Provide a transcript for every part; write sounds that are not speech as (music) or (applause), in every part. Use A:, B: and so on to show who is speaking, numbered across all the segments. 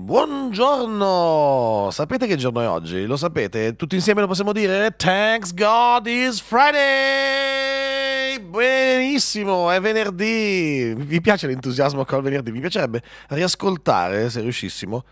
A: Buongiorno! Sapete che giorno è oggi? Lo sapete? Tutti insieme lo possiamo dire? Thanks God is Friday! Benissimo, è venerdì! Vi piace l'entusiasmo col venerdì? Mi piacerebbe riascoltare, se riuscissimo,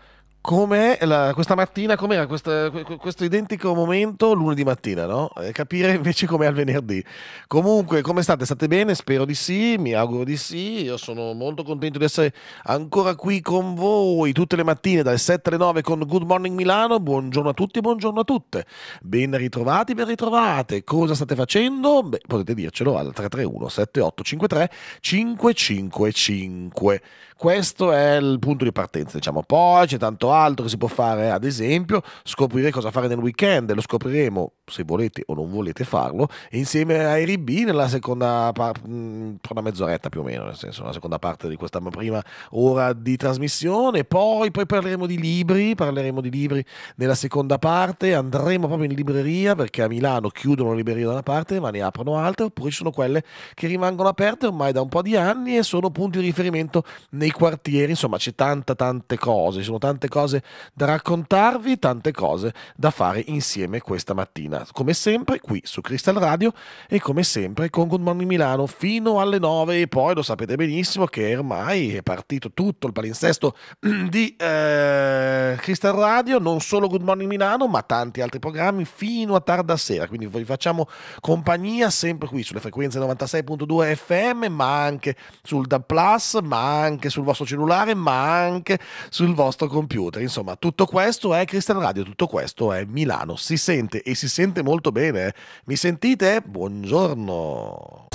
A: come questa mattina, com'era questo, questo, identico momento lunedì mattina, no? Eh, capire invece com'è al venerdì. Comunque, come state? State bene? Spero di sì, mi auguro di sì. Io sono molto contento di essere ancora qui con voi tutte le mattine dalle 7 alle 9 con Good Morning Milano. Buongiorno a tutti, buongiorno a tutte. Ben ritrovati, ben ritrovate. Cosa state facendo? Beh, potete dircelo al 331 7853 555. Questo è il punto di partenza, diciamo. Poi c'è tanto altro che si può fare, ad esempio, scoprire cosa fare nel weekend, lo scopriremo se volete o non volete farlo, insieme a RB nella seconda parte, mm, una mezz'oretta più o meno, nel senso, la seconda parte di questa prima ora di trasmissione. Poi, poi parleremo di libri, parleremo di libri nella seconda parte, andremo proprio in libreria perché a Milano chiudono le librerie da una parte ma ne aprono altre, oppure ci sono quelle che rimangono aperte ormai da un po' di anni e sono punti di riferimento nei dei quartieri, insomma c'è tanta tante cose, ci sono tante cose da raccontarvi, tante cose da fare insieme questa mattina. Come sempre qui su Crystal Radio e come sempre con Good Morning Milano fino alle 9 e poi lo sapete benissimo che ormai è partito tutto il palinsesto (clears throat) di eh, Crystal Radio, non solo Good Morning Milano ma tanti altri programmi fino a tarda sera, quindi vi facciamo compagnia sempre qui sulle frequenze 96.2 FM ma anche sul DAB Plus ma anche su sul vostro cellulare ma anche sul vostro computer. Insomma, tutto questo è Cristian Radio, tutto questo è Milano. Si sente e si sente molto bene. Mi sentite? Buongiorno.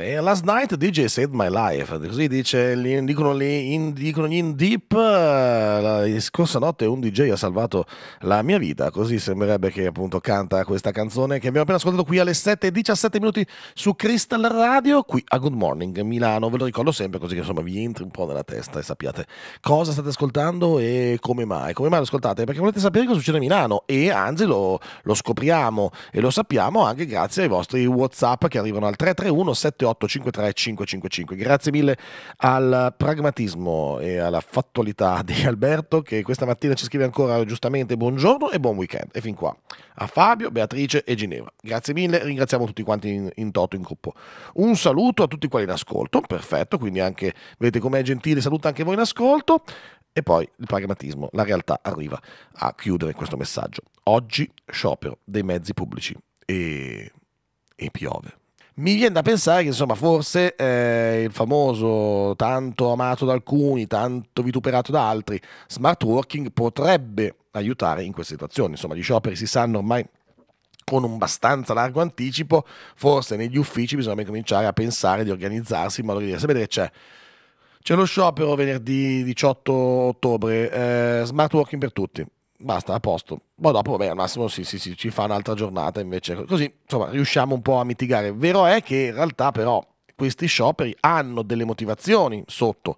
A: E eh, last night DJ saved my life, così dice, dicono, gli in, dicono gli in deep, eh, la scorsa notte un DJ ha salvato la mia vita, così sembrerebbe che appunto canta questa canzone che abbiamo appena ascoltato qui alle 7.17 minuti su Crystal Radio, qui a Good Morning Milano, ve lo ricordo sempre così che insomma vi entri un po' nella testa e sappiate cosa state ascoltando e come mai, come mai lo ascoltate, perché volete sapere cosa succede a Milano e anzi lo, lo scopriamo e lo sappiamo anche grazie ai vostri Whatsapp che arrivano al 331 78 338 555 Grazie mille al pragmatismo e alla fattualità (laughs) di Alberto che questa mattina ci scrive ancora giustamente buongiorno e buon weekend. E fin qua a Fabio, Beatrice e Ginevra. Grazie mille, ringraziamo tutti quanti in, in toto in gruppo. Un saluto a tutti quelli in ascolto, perfetto, quindi anche vedete com'è gentile, saluto anche voi in ascolto e poi il pragmatismo, la realtà arriva a chiudere questo messaggio. Oggi sciopero dei mezzi pubblici e, e piove. Mi viene da pensare che insomma forse eh, il famoso tanto amato da alcuni, tanto vituperato da altri, smart working potrebbe aiutare in queste situazioni. Insomma gli scioperi si sanno ormai con un abbastanza largo anticipo, forse negli uffici bisogna cominciare a pensare di organizzarsi in modo che dire, sapete che c'è? C'è lo sciopero venerdì 18 ottobre, eh, smart working per tutti basta, a posto. Poi dopo, vabbè, al massimo si, si, si, ci fa un'altra giornata invece. Così, insomma, riusciamo un po' a mitigare. Vero è che in realtà però questi scioperi hanno delle motivazioni sotto.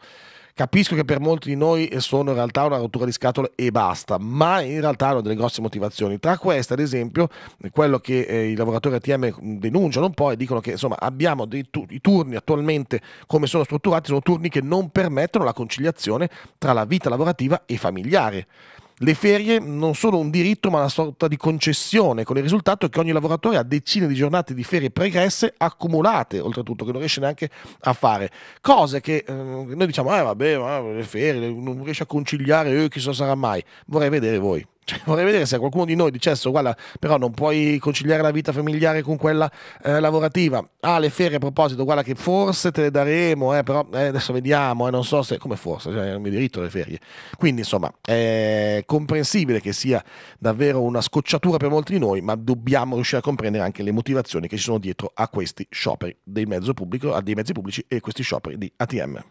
A: Capisco che per molti di noi sono in realtà una rottura di scatole e basta, ma in realtà hanno delle grosse motivazioni. Tra queste, ad esempio, quello che eh, i lavoratori ATM denunciano un po' e dicono che insomma abbiamo tu i turni attualmente come sono strutturati, sono turni che non permettono la conciliazione tra la vita lavorativa e familiare. Le ferie non sono un diritto ma una sorta di concessione, con il risultato che ogni lavoratore ha decine di giornate di ferie pregresse accumulate, oltretutto, che non riesce neanche a fare. Cose che eh, noi diciamo, eh vabbè, ma le ferie, non riesce a conciliare, eh, chissà sarà mai. Vorrei vedere voi. Cioè, (laughs) vorrei vedere se qualcuno di noi dicesse, guarda, però non puoi conciliare la vita familiare con quella eh, lavorativa. Ah, le ferie a proposito, guarda che forse te le daremo, eh, però eh, adesso vediamo, eh, non so se... Come forse? Cioè, non mi diritto alle ferie. Quindi, insomma, è comprensibile che sia davvero una scocciatura per molti di noi, ma dobbiamo riuscire a comprendere anche le motivazioni che ci sono dietro a questi scioperi dei, pubblico, dei mezzi pubblici e questi scioperi di ATM.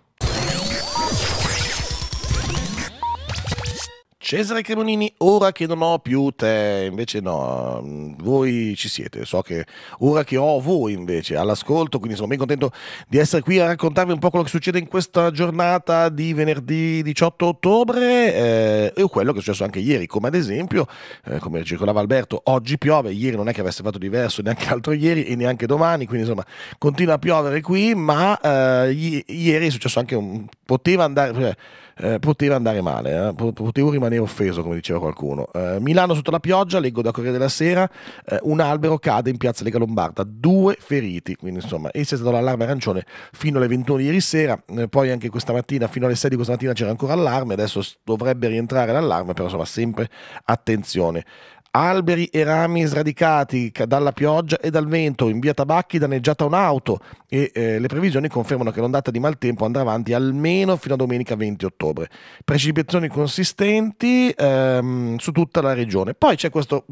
A: Cesare Cremonini, ora che non ho più te, invece no, voi ci siete, so che ora che ho voi invece all'ascolto, quindi sono ben contento di essere qui a raccontarvi un po' quello che succede in questa giornata di venerdì 18 ottobre eh, e quello che è successo anche ieri, come ad esempio, eh, come circolava Alberto, oggi piove, ieri non è che avesse fatto diverso neanche l'altro ieri e neanche domani, quindi insomma continua a piovere qui, ma eh, ieri è successo anche un... poteva andare... Cioè, eh, poteva andare male, eh, potevo rimanere offeso, come diceva qualcuno. Eh, Milano sotto la pioggia, leggo da Corriere della Sera, eh, un albero cade in piazza Lega Lombarda, due feriti, quindi insomma, e è stato l'allarme arancione fino alle 21 di ieri sera, eh, poi anche questa mattina, fino alle 6 di questa mattina c'era ancora allarme, adesso dovrebbe rientrare l'allarme, però insomma sempre attenzione alberi e rami sradicati dalla pioggia e dal vento, in via Tabacchi danneggiata un'auto e eh, le previsioni confermano che l'ondata di maltempo andrà avanti almeno fino a domenica 20 ottobre. Precipitazioni consistenti ehm, su tutta la regione. Poi c'è questo,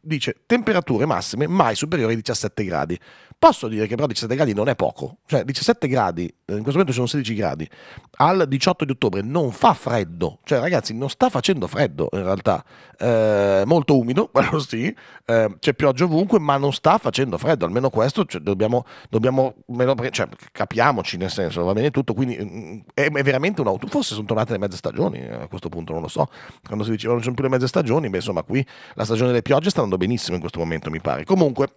A: dice, temperature massime mai superiori ai 17 gradi. Posso dire che però 17 gradi non è poco, cioè 17 gradi, eh, in questo momento sono 16 gradi, al 18 di ottobre non fa freddo, cioè ragazzi non sta facendo freddo in realtà, eh, molto umido umido, quello (laughs) sì, eh, c'è pioggia ovunque, ma non sta facendo freddo, almeno questo cioè, dobbiamo, dobbiamo meno, cioè, capiamoci nel senso, va bene tutto, quindi mm, è, è veramente un autunno, forse sono tornate le mezze stagioni eh, a questo punto, non lo so, quando si diceva oh, non ci sono più le mezze stagioni, beh insomma qui la stagione delle piogge sta andando benissimo in questo momento mi pare. Comunque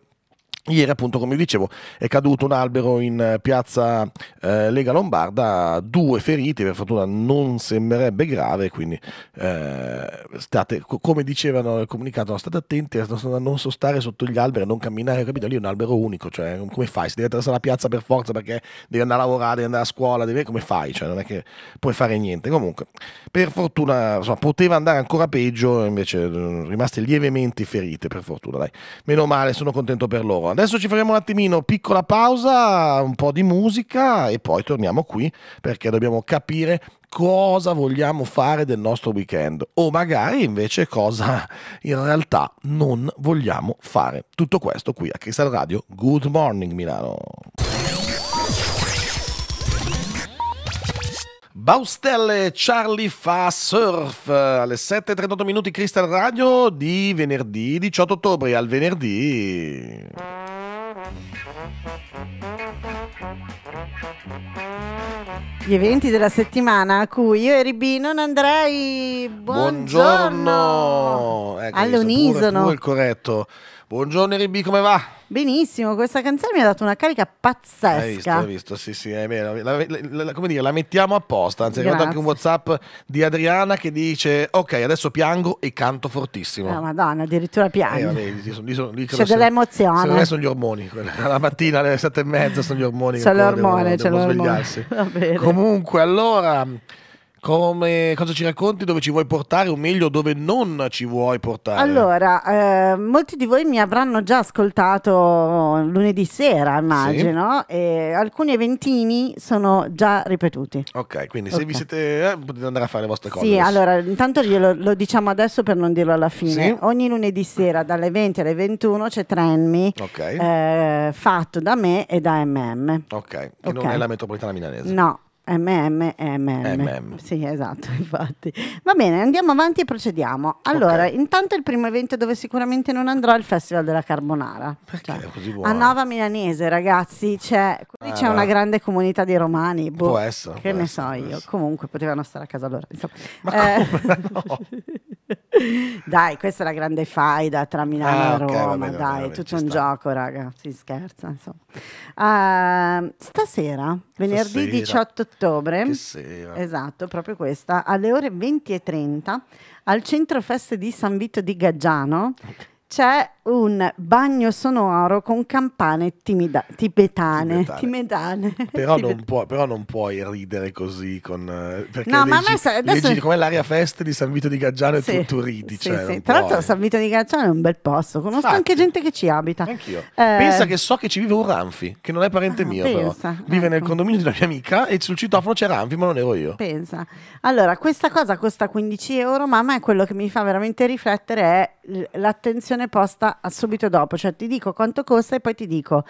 A: Ieri, appunto, come dicevo, è caduto un albero in eh, piazza eh, Lega Lombarda, due feriti, per fortuna non sembrerebbe grave, quindi eh, state, co come dicevano nel comunicato, state attenti a non sostare sotto gli alberi, a non camminare, capito? Lì è un albero unico, cioè come fai? Si deve attraversare la piazza per forza perché devi andare a lavorare, devi andare a scuola, devi... come fai? Cioè non è che puoi fare niente. Comunque, per fortuna, insomma, poteva andare ancora peggio, invece mm, rimaste lievemente ferite, per fortuna, dai. Meno male, sono contento per loro adesso ci faremo un attimino, piccola pausa, un po' di musica e poi torniamo qui perché dobbiamo capire cosa vogliamo fare del nostro weekend o magari invece cosa in realtà non vogliamo fare. Tutto questo qui a Crystal Radio. Good morning Milano. Baustelle Charlie fa surf alle 7.38 minuti Crystal Radio di venerdì 18 ottobre al venerdì.
B: gli eventi della settimana a cui io e Ribi non andrei.
A: Buongiorno, Buongiorno. Ecco, all'unisono. Pure, pure il corretto. Buongiorno Ribi, come va?
B: Benissimo, questa canzone mi ha dato una carica pazzesca. Hai visto, hai
A: visto, sì sì, è vero. La, la, la come dire, la mettiamo apposta, anzi ricordo anche un Whatsapp di Adriana che dice ok adesso piango e canto fortissimo. Ah,
B: madonna, addirittura piango.
A: Eh, lì, lì, lì, c'è dell'emozione. Secondo me sono gli ormoni, (laughs) la mattina alle sette e mezza sono gli ormoni. C'è l'ormone, c'è l'ormone.
B: (laughs) Comunque
A: allora... Come, cosa ci racconti dove ci vuoi portare o meglio dove non ci vuoi portare?
B: Allora, eh, molti di voi mi avranno già ascoltato lunedì sera, immagino, sì. e alcuni eventini sono già ripetuti.
A: Ok, quindi okay. se vi siete... Eh, potete andare a fare le vostre cose. Sì, allora,
B: intanto glielo, lo diciamo adesso per non dirlo alla fine. Sì. Ogni lunedì sera dalle 20 alle 21 c'è Trenmi okay. eh, fatto da me e da MM. Ok, che okay. non è la
A: metropolitana milanese.
B: No. MMM. Sì, esatto, (laughs) infatti. Va bene, andiamo avanti e procediamo. Allora, okay. intanto il primo evento dove sicuramente non andrò è il Festival della Carbonara. Perché cioè, così buono? A Nova Milanese, ragazzi, c'è, ah, c'è eh, una grande comunità di romani. Boh, può essere. Che può ne essere, so io. Comunque, potevano stare a casa loro. Insomma, Ma eh. No. (laughs) (laughs) dai, questa è la grande faida tra Milano ah, e Roma, okay, vabbè, dai, vabbè, tutto un sta. gioco, raga, si scherza, insomma. Uh, stasera, venerdì stasera. 18 ottobre, esatto, proprio questa, alle ore 20.30, al Centro Feste di San Vito di Gaggiano, c'è un bagno sonoro con campane timida, tibetane, tibetane. Però, non
A: puoi, però, non puoi ridere così con... Eh, perché no, leggi, ma adesso, adesso... leggi come l'aria fest di San Vito di Gaggiano sì, e tu, tu ridi. Sì, cioè, sì. Tra l'altro San
B: Vito di Gaggiano è un bel posto, conosco Infatti, anche gente che ci abita. Anch'io.
A: Eh... Pensa che so che ci vive un Ranfi, che non è parente ah, mio però. Vive ecco. nel condominio di una mia amica e sul citofono c'è Ranfi, ma non ero io.
B: Pensa. Allora, questa cosa costa 15 euro, ma a me quello che mi fa veramente riflettere è l'attenzione posta subito dopo, cioè ti dico quanto costa e poi ti dico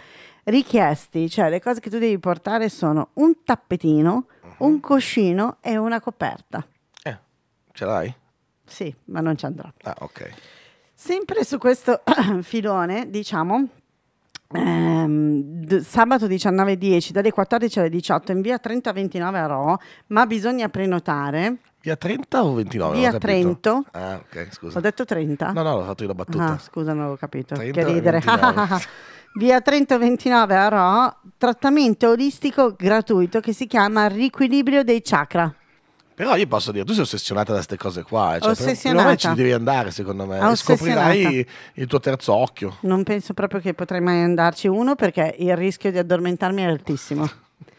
B: richiesti, cioè le cose che tu devi portare sono un tappetino, uh mhm. -huh. un cuscino e una coperta. Eh, ce l'hai? Sì, ma non ci andrò. Ah, ok. Sempre su questo (coughs) filone, diciamo, Ehm, sabato 19.10 dalle 14 alle 18 in via 30 a Ro, ma bisogna prenotare. Via 30 o 29? Via 30.
A: Ah, ok, scusa. Ho detto
B: 30. No, no, ho fatto io la battuta. Ah, scusa, non avevo capito. Che ridere. (laughs) via 3029 a Ro, trattamento olistico gratuito che si chiama Riequilibrio dei chakra.
A: Però io posso dire, tu sei ossessionata da queste cose qua, eh, cioè ossessionata. ci devi andare secondo me, scoprirai il tuo terzo occhio.
B: Non penso proprio che potrei mai andarci uno perché il rischio di addormentarmi è altissimo.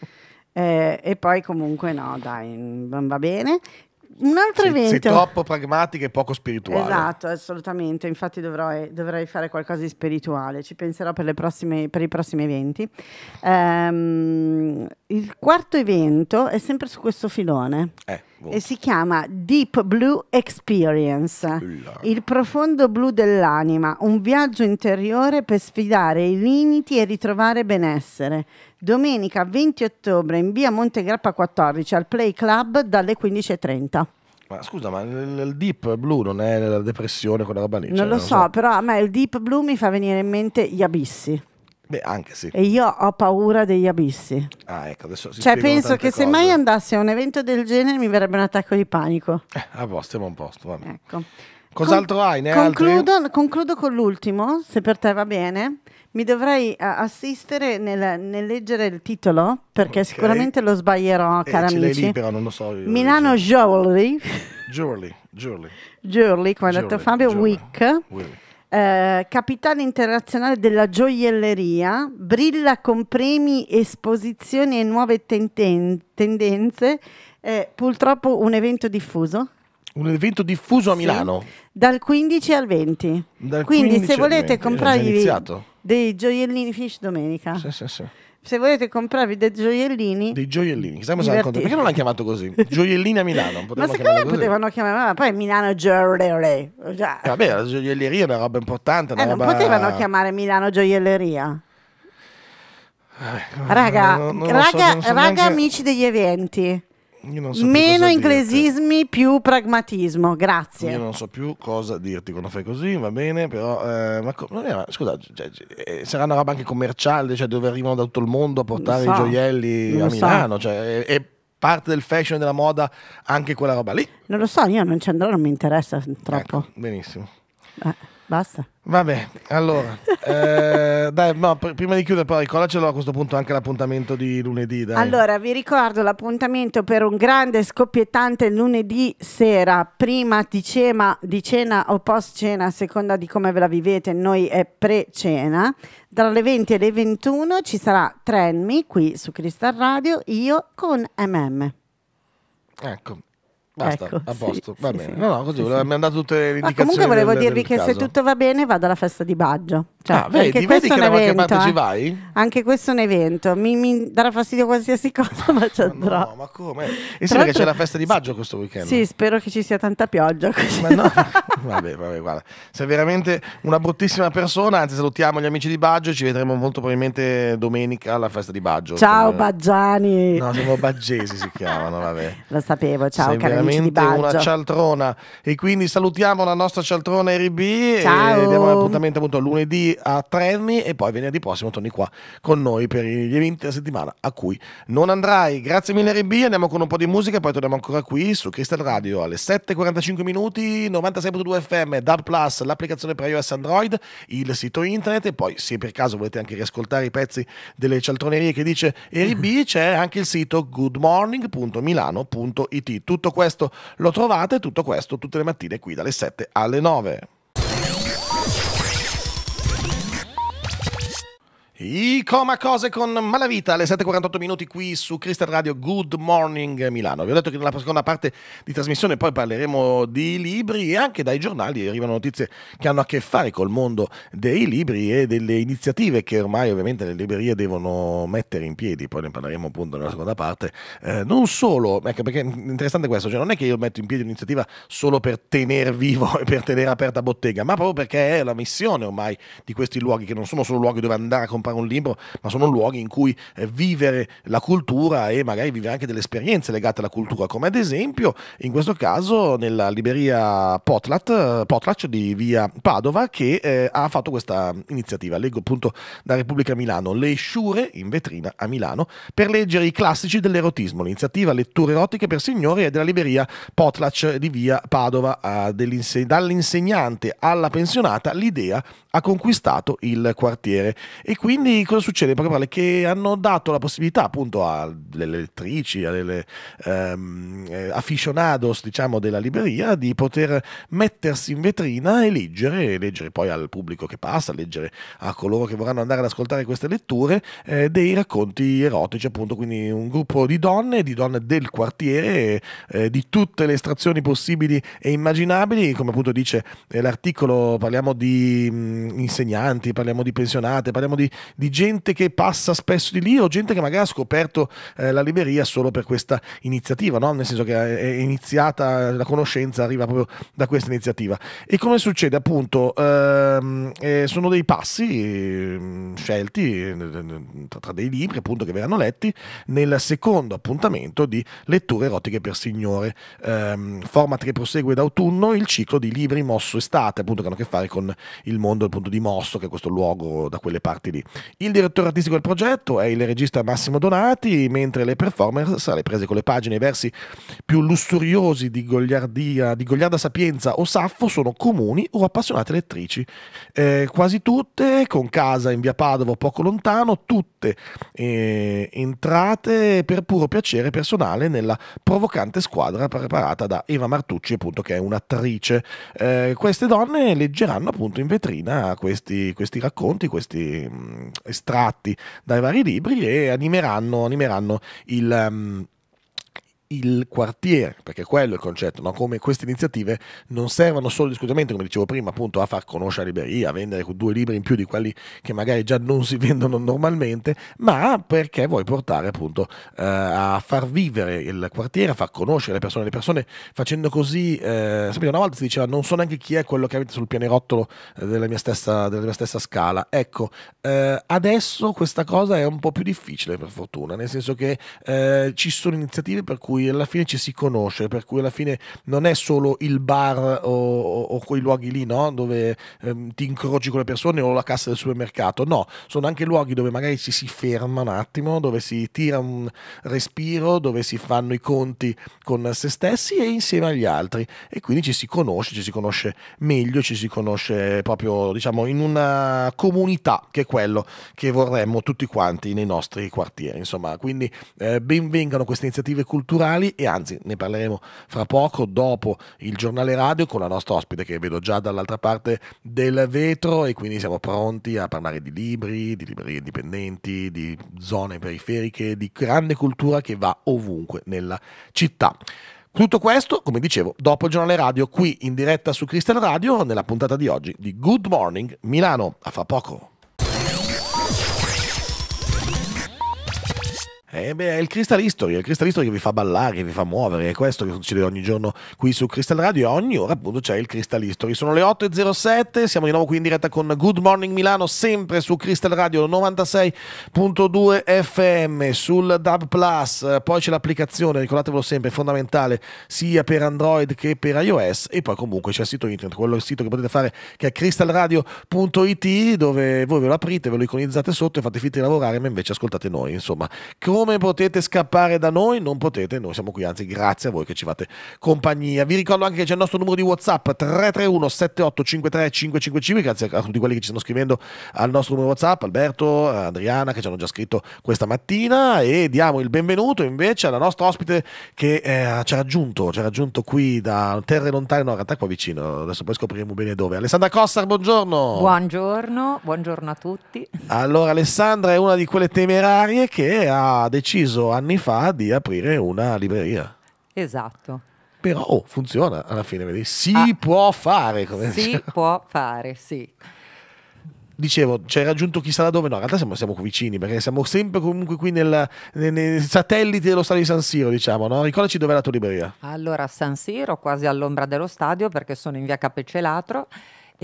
B: (laughs) eh, e poi comunque no, dai, mm, va bene un altro evento. Sei troppo pragmatica e poco spirituale. Esatto, assolutamente. Infatti dovrei, dovrei fare qualcosa di spirituale. Ci penserò per, prossime, per i prossimi eventi. Um, il quarto evento è sempre su questo filone. Eh e si chiama Deep Blue Experience, il profondo blu dell'anima, un viaggio interiore per sfidare i limiti e ritrovare benessere. Domenica 20 ottobre in via Montegrappa 14 al Play Club dalle 15.30.
A: Ma scusa, ma il deep blue non è la depressione, quella roba lì? Non cioè, lo so, so,
B: però a me il deep blue mi fa venire in mente gli abissi. Beh, anche sì. E io ho paura degli abissi.
A: Ah, ecco, adesso si Cioè, penso che cose. se mai
B: andassi a un evento del genere mi verrebbe un attacco di panico. Eh,
A: a posto, siamo a posto, vabbè. Ecco. Cos'altro hai? Ne concludo,
B: concludo, con l'ultimo, se per te va bene. Mi dovrei eh, assistere nel, nel leggere il titolo, perché okay. sicuramente lo sbaglierò, eh, cara amici. Lì,
A: non lo so. Io Milano
B: Jewelry.
A: Jewelry, Jewelry.
B: Jewelry, come ha detto Fabio, Week. Week eh, capitale internazionale della gioielleria, brilla con premi, esposizioni e nuove tenden tendenze, è eh, purtroppo un evento diffuso.
A: Un evento diffuso a Milano? Sì,
B: dal 15 al 20. Dal Quindi se volete comprarvi dei gioiellini Fish domenica. Sì, sì, sì se volete comprarvi dei gioiellini
A: dei gioiellini chissà come contro... perché non l'hanno chiamato così gioiellini a Milano (laughs) ma secondo me potevano
B: chiamare poi Milano Gioielleria cioè...
A: vabbè la gioielleria è una roba importante una eh, roba... potevano
B: chiamare Milano Gioielleria
A: eh, raga, raga, so, so raga neanche... amici
B: degli eventi
A: So Meno inglesismi,
B: dirti. più pragmatismo, grazie. Io non
A: so più cosa dirti quando fai così, va bene, però... Eh, ma non era, scusa, cioè, eh, sarà una roba anche commerciale, cioè dove arrivano da tutto il mondo a portare so, i gioielli a Milano, so. cioè, e, e parte del fashion e della moda anche quella roba lì? Non lo so, io non ci andrò, non mi interessa troppo. Ecco, benissimo. Eh. Basta. Vabbè, allora, (laughs) eh, dai, no, pr prima di chiudere, però ricordacelo a questo punto anche l'appuntamento di lunedì. Dai. Allora,
B: vi ricordo l'appuntamento per un grande scoppiettante lunedì sera, prima di cena, di cena o post cena, a seconda di come ve la vivete, noi è pre-cena. Tra le 20 e le 21 ci sarà Trenmi qui su Cristal Radio, io con MM.
A: Ecco, Basta, ecco, a posto, sì, va sì, bene. Sì, no, no, così mi ha dato tutte le indicazioni. Ma comunque volevo del, dirvi del che caso. se tutto
B: va bene vado alla festa di Baggio. Cioè, ah, vedi, vedi che da qualche evento, parte eh? ci vai? Anche questo è un evento, mi, mi darà fastidio qualsiasi (laughs) cosa, ma ci andrò. No, ma
A: come? E sembra che c'è la festa di Baggio questo weekend. Sì,
B: spero che ci sia tanta pioggia. Così. Ma no,
A: (laughs) vabbè, vabbè, guarda, sei veramente una bruttissima persona, anzi salutiamo gli amici di Baggio, ci vedremo molto probabilmente domenica alla festa di Baggio. Ciao come...
B: Baggiani! No, siamo
A: Baggesi si chiamano,
B: vabbè. Lo sapevo, ciao sei cari amici di Baggio. veramente una
A: cialtrona e quindi salutiamo la nostra cialtrona RB ciao. e diamo appuntamento appunto lunedì a Terni e poi venerdì prossimo torni qua con noi per gli eventi della settimana a cui non andrai. Grazie mille RB, andiamo con un po' di musica e poi torniamo ancora qui su Crystal Radio alle 7.45 minuti, 96.2 FM, DAB Plus, l'applicazione per iOS Android, il sito internet e poi se per caso volete anche riascoltare i pezzi delle cialtronerie che dice RB (laughs) c'è anche il sito goodmorning.milano.it. Tutto questo lo trovate, tutto questo tutte le mattine qui dalle 7 alle 9. I coma cose con Malavita alle 7.48 minuti qui su Crystal Radio Good Morning Milano. Vi ho detto che nella seconda parte di trasmissione poi parleremo di libri e anche dai giornali arrivano notizie che hanno a che fare col mondo dei libri e delle iniziative che ormai ovviamente le librerie devono mettere in piedi, poi ne parleremo appunto nella seconda parte. Eh, non solo, ecco perché è interessante questo, cioè non è che io metto in piedi un'iniziativa solo per tenere vivo (laughs) e per tenere aperta bottega, ma proprio perché è la missione ormai di questi luoghi che non sono solo luoghi dove andare a comprare fare un libro, ma sono luoghi in cui eh, vivere la cultura e magari vivere anche delle esperienze legate alla cultura, come ad esempio in questo caso nella libreria Potlat, eh, Potlatch di via Padova che eh, ha fatto questa iniziativa. Leggo appunto da Repubblica Milano, le sciure in vetrina a Milano per leggere i classici dell'erotismo, l'iniziativa Letture erotiche per signori è della libreria Potlatch di via Padova, eh, dall'insegnante alla pensionata l'idea ha conquistato il quartiere. E quindi cosa succede? Perché parla che hanno dato la possibilità appunto alle elettrici, alle ehm, eh, aficionados diciamo, della libreria di poter mettersi in vetrina e leggere, e leggere poi al pubblico che passa, leggere a coloro che vorranno andare ad ascoltare queste letture eh, dei racconti erotici, appunto, quindi un gruppo di donne, di donne del quartiere, eh, di tutte le estrazioni possibili e immaginabili, come appunto dice eh, l'articolo, parliamo di... Mh, mm, Ehm, insegnanti, parliamo di pensionate, parliamo di, di, gente che passa spesso di lì o gente che magari ha scoperto eh, la libreria solo per questa iniziativa, no? nel senso che eh, è iniziata la conoscenza, arriva proprio da questa iniziativa. E come succede appunto? Ehm, eh, sono dei passi ehm, scelti eh, tra dei libri appunto che verranno letti nel secondo appuntamento di letture erotiche per signore, ehm, format che prosegue d'autunno il ciclo di libri mosso estate appunto che hanno a che fare con il mondo appunto di Mosso, che è questo luogo da quelle parti lì. Il direttore artistico del progetto è il regista Massimo Donati, mentre le performance le prese con le pagine e i versi più lussuriosi di, di Gogliarda Sapienza o Saffo sono comuni o appassionate lettrici. Eh, quasi tutte, con casa in via Padova poco lontano, tutte eh, entrate per puro piacere personale nella provocante squadra preparata da Eva Martucci, appunto, che è un'attrice. Eh, queste donne leggeranno appunto in vetrina questi, questi racconti, questi mh, mm, estratti dai vari libri e animeranno, animeranno il... Um, il quartiere, perché quello è il concetto, no? come queste iniziative non servono solo esclusivamente, come dicevo prima, appunto a far conoscere la libreria, a vendere due libri in più di quelli che magari già non si (laughs) vendono normalmente, ma perché vuoi portare appunto eh, a far vivere il quartiere, a far conoscere le persone, le persone facendo così, eh, sapete, una volta si diceva non so neanche chi è quello che avete sul pianerottolo eh, della mia stessa, della mia stessa scala, ecco, eh, adesso questa cosa è un po' più difficile per fortuna, nel senso che eh, ci sono iniziative per cui cui alla fine ci si conosce, per cui alla fine non è solo il bar o, o quei luoghi lì no? dove ehm, ti incroci con le persone o la cassa del supermercato, no, sono anche luoghi dove magari ci si ferma un attimo, dove si tira un respiro, dove si fanno i conti con se stessi e insieme agli altri e quindi ci si conosce, ci si conosce meglio, ci si conosce proprio diciamo in una comunità che è quello che vorremmo tutti quanti nei nostri quartieri, insomma, quindi eh, benvengano queste iniziative culturali giornali e anzi ne parleremo fra poco dopo il giornale radio con la nostra ospite che vedo già dall'altra parte del vetro e quindi siamo pronti a parlare di libri, di librerie indipendenti, di zone periferiche, di grande cultura che va ovunque nella città. Tutto questo, come dicevo, dopo il giornale radio qui in diretta su Crystal Radio nella puntata di oggi di Good Morning Milano. A fra poco. Eh beh, è il Crystal History, è il Crystal History che vi fa ballare, che vi fa muovere, è questo che succede ogni giorno qui su Crystal Radio e ogni ora appunto c'è il Crystal History. Sono le 8.07, siamo di nuovo qui in diretta con Good Morning Milano, sempre su Crystal Radio 96.2 FM, sul DAB Plus, poi c'è l'applicazione, ricordatevelo sempre, è fondamentale sia per Android che per iOS e poi comunque c'è il sito internet, quello è il sito che potete fare che è crystalradio.it dove voi ve lo aprite, ve lo iconizzate sotto e fate finta di lavorare, ma invece ascoltate noi, insomma. Con come potete scappare da noi? Non potete, noi siamo qui, anzi grazie a voi che ci fate compagnia. Vi ricordo anche che c'è il nostro numero di WhatsApp 331 7853 555, grazie a tutti quelli che ci stanno scrivendo al nostro numero WhatsApp, Alberto, Adriana che ci hanno già scritto questa mattina e diamo il benvenuto invece alla nostra ospite che eh, ci ha raggiunto, ci ha raggiunto qui da terre lontane, no, in realtà qua vicino, adesso poi scopriremo bene dove. Alessandra Cossar, buongiorno.
C: Buongiorno, buongiorno a tutti.
A: Allora Alessandra è una di quelle temerarie che ha deciso anni fa di aprire una libreria.
C: Esatto.
A: Però oh, funziona alla fine, vedi? si ah, può fare. Come si dicevo.
C: può fare, sì.
A: Dicevo, ci hai raggiunto chissà da dove, no, in realtà siamo, siamo vicini perché siamo sempre comunque qui nel, nei, nei satelliti dello stadio di San Siro, diciamo, no? Ricordaci dov'è la tua libreria.
C: Allora, San Siro, quasi all'ombra dello stadio perché sono in via Capecelatro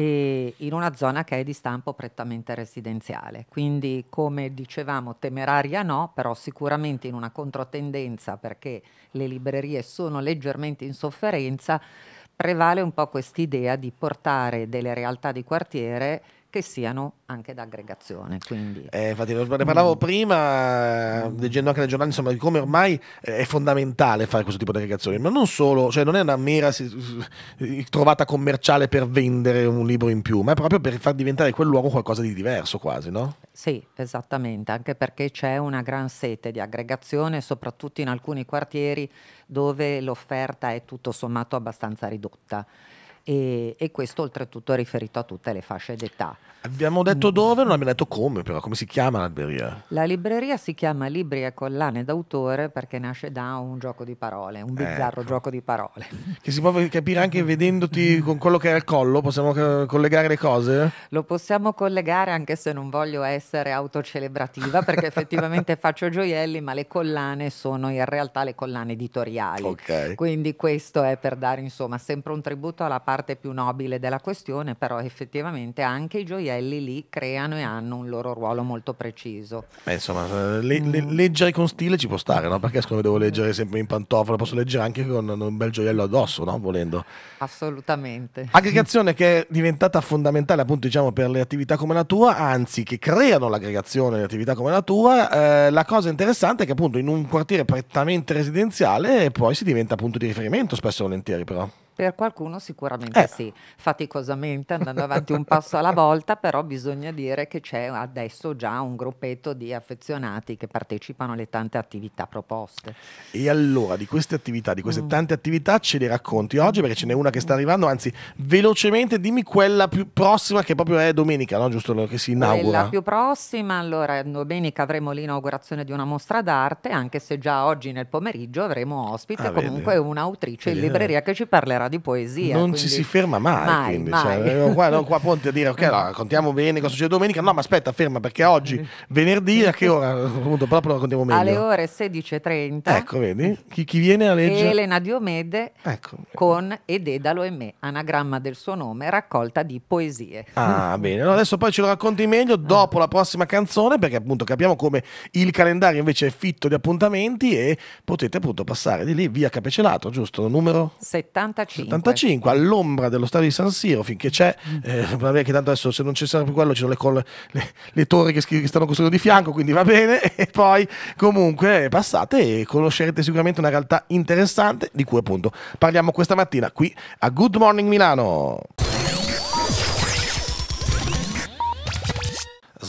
C: in una zona che è di stampo prettamente residenziale. Quindi, come dicevamo, temeraria no, però sicuramente in una controtendenza perché le librerie sono leggermente in sofferenza, prevale un po' quest'idea di portare delle realtà di quartiere che siano anche d'aggregazione.
A: Eh, infatti, ne parlavo mm. prima, leggendo anche nei giornali, insomma, di come ormai è fondamentale fare questo tipo di aggregazione, ma non solo, cioè non è una mera trovata commerciale per vendere un libro in più, ma è proprio per far diventare quel luogo qualcosa di diverso quasi, no?
C: Sì, esattamente, anche perché c'è una gran sete di aggregazione, soprattutto in alcuni quartieri dove l'offerta è tutto sommato abbastanza ridotta e, e, questo oltretutto
A: è riferito a tutte le fasce d'età. Abbiamo detto mm. dove, non abbiamo detto come però, come si chiama la libreria?
C: La libreria si chiama Libri e collane d'autore perché nasce da un gioco di parole,
A: un bizzarro ecco. gioco di parole. (laughs) Che si può capire anche vedendoti con quello che era il collo, possiamo eh, collegare le cose?
C: Lo possiamo collegare anche se non voglio essere autocelebrativa perché (laughs) effettivamente faccio gioielli, ma le collane sono in realtà le collane editoriali. Okay. Quindi questo è per dare insomma sempre un tributo alla parte parte più nobile della questione, però effettivamente anche i gioielli lì creano e hanno un loro ruolo molto preciso.
A: Beh, insomma, eh, le, le, leggere con stile ci può stare, no? Perché me devo leggere sempre in pantofola, posso leggere anche con un bel gioiello addosso, no? Volendo.
C: Assolutamente. Aggregazione
A: che è diventata fondamentale appunto diciamo per le attività come la tua, anzi che creano l'aggregazione di attività come la tua. Eh, la cosa interessante è che appunto in un quartiere prettamente residenziale poi si diventa punto di riferimento spesso e volentieri però.
C: Per qualcuno sicuramente eh. sì, faticosamente andando avanti un passo alla volta, però bisogna dire che c'è adesso già un gruppetto di affezionati che partecipano alle tante attività proposte.
A: E allora di queste attività, di queste mm. tante attività ce le racconti oggi perché ce n'è una che sta arrivando, anzi velocemente dimmi quella più prossima che proprio è domenica, no? giusto che si inaugura. Quella più
C: prossima, allora domenica avremo l'inaugurazione di una mostra d'arte, anche se già oggi nel pomeriggio avremo ospite ah, comunque un'autrice in libreria
A: che ci parlerà di poesia. Non quindi... ci si ferma mai. mai, quindi, mai. Cioè, qua, no, qua pronti a dire, ok, no, raccontiamo (laughs) bene cosa succede domenica. No, ma aspetta, ferma, perché oggi, venerdì, a che ora? Appunto, proprio raccontiamo meglio. Alle
C: ore 16.30. Ecco,
A: vedi? Chi, chi, viene a leggere? Elena
C: Diomede ecco. con Ededalo e me, anagramma del suo nome, raccolta di poesie.
A: Ah, bene. No, adesso poi ce lo racconti meglio ah. dopo la prossima canzone, perché appunto capiamo come il calendario invece è fitto di appuntamenti e potete appunto passare di lì via Capecelato, giusto? Numero
C: 75.
A: 75 all'ombra dello stadio di San Siro finché c'è mm. eh, vabbè che tanto adesso se non ci sarà più quello ci sono le, col, le, le torri che, che, stanno costruendo di fianco quindi va bene (laughs) e poi comunque passate e conoscerete sicuramente una realtà interessante di cui appunto parliamo questa mattina qui a Good Morning Milano